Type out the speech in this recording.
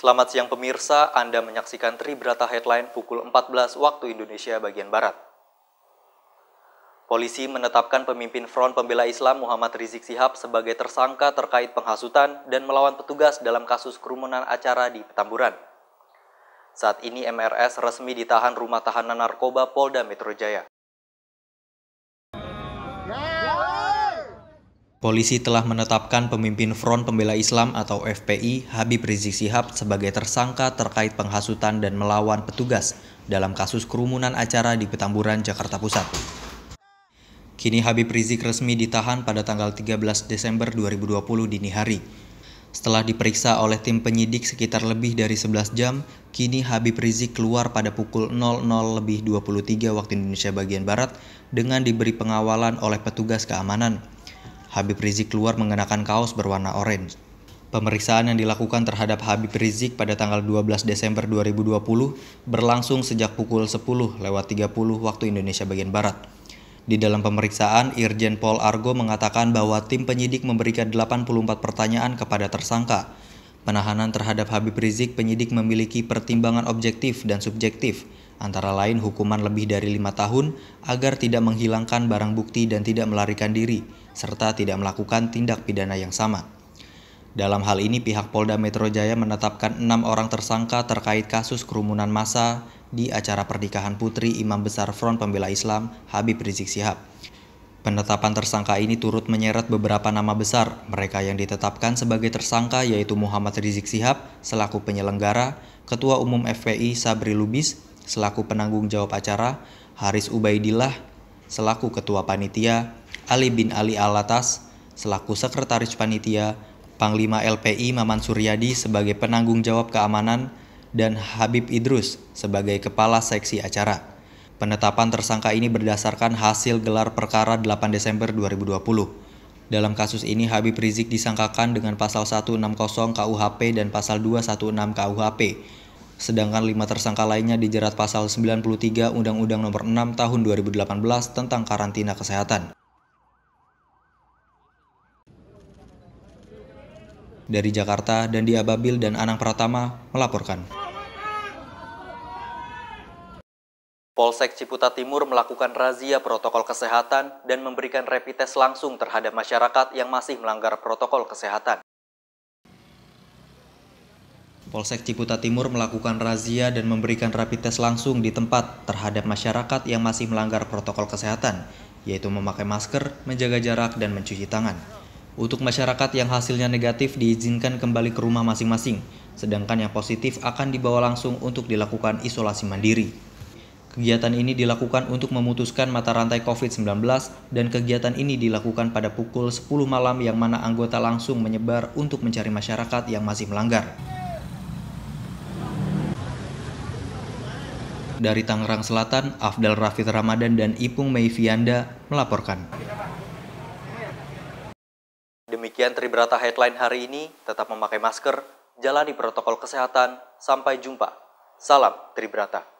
Selamat siang pemirsa, Anda menyaksikan Tribrata Headline pukul 14 waktu Indonesia bagian Barat. Polisi menetapkan pemimpin Front Pembela Islam Muhammad Rizik Sihab sebagai tersangka terkait penghasutan dan melawan petugas dalam kasus kerumunan acara di Petamburan. Saat ini MRS resmi ditahan rumah tahanan narkoba Polda Metro Jaya. Ya, Polisi telah menetapkan pemimpin Front Pembela Islam atau FPI Habib Rizik Sihab sebagai tersangka terkait penghasutan dan melawan petugas dalam kasus kerumunan acara di Petamburan, Jakarta Pusat. Kini Habib Rizik resmi ditahan pada tanggal 13 Desember 2020 dini hari. Setelah diperiksa oleh tim penyidik sekitar lebih dari 11 jam, kini Habib Rizik keluar pada pukul 00.23 waktu Indonesia bagian Barat dengan diberi pengawalan oleh petugas keamanan. Habib Rizik keluar mengenakan kaos berwarna orange. Pemeriksaan yang dilakukan terhadap Habib Rizik pada tanggal 12 Desember 2020 berlangsung sejak pukul 10 lewat 30 waktu Indonesia bagian Barat. Di dalam pemeriksaan, Irjen Pol Argo mengatakan bahwa tim penyidik memberikan 84 pertanyaan kepada tersangka. Penahanan terhadap Habib Rizik penyidik memiliki pertimbangan objektif dan subjektif antara lain hukuman lebih dari lima tahun agar tidak menghilangkan barang bukti dan tidak melarikan diri, serta tidak melakukan tindak pidana yang sama. Dalam hal ini pihak Polda Metro Jaya menetapkan enam orang tersangka terkait kasus kerumunan massa di acara pernikahan putri Imam Besar Front Pembela Islam Habib Rizik Sihab. Penetapan tersangka ini turut menyeret beberapa nama besar. Mereka yang ditetapkan sebagai tersangka yaitu Muhammad Rizik Sihab selaku penyelenggara, Ketua Umum FPI Sabri Lubis, selaku penanggung jawab acara, Haris Ubaidillah selaku ketua panitia, Ali bin Ali Alatas selaku sekretaris panitia, Panglima LPI Maman Suryadi sebagai penanggung jawab keamanan, dan Habib Idrus sebagai kepala seksi acara. Penetapan tersangka ini berdasarkan hasil gelar perkara 8 Desember 2020. Dalam kasus ini Habib Rizik disangkakan dengan pasal 160 KUHP dan pasal 216 KUHP Sedangkan lima tersangka lainnya dijerat pasal 93 Undang-Undang Nomor 6 Tahun 2018 tentang karantina kesehatan. Dari Jakarta, Dandi Ababil dan Anang Pratama melaporkan. Polsek Ciputa Timur melakukan razia protokol kesehatan dan memberikan rapid test langsung terhadap masyarakat yang masih melanggar protokol kesehatan. Polsek Ciputa Timur melakukan razia dan memberikan rapid test langsung di tempat terhadap masyarakat yang masih melanggar protokol kesehatan, yaitu memakai masker, menjaga jarak, dan mencuci tangan. Untuk masyarakat yang hasilnya negatif diizinkan kembali ke rumah masing-masing, sedangkan yang positif akan dibawa langsung untuk dilakukan isolasi mandiri. Kegiatan ini dilakukan untuk memutuskan mata rantai COVID-19 dan kegiatan ini dilakukan pada pukul 10 malam yang mana anggota langsung menyebar untuk mencari masyarakat yang masih melanggar. dari Tangerang Selatan, Afdal Rafid Ramadan dan Ipung Meivianda melaporkan. Demikian Tribrata Headline hari ini, tetap memakai masker, jalani protokol kesehatan, sampai jumpa. Salam Tribrata.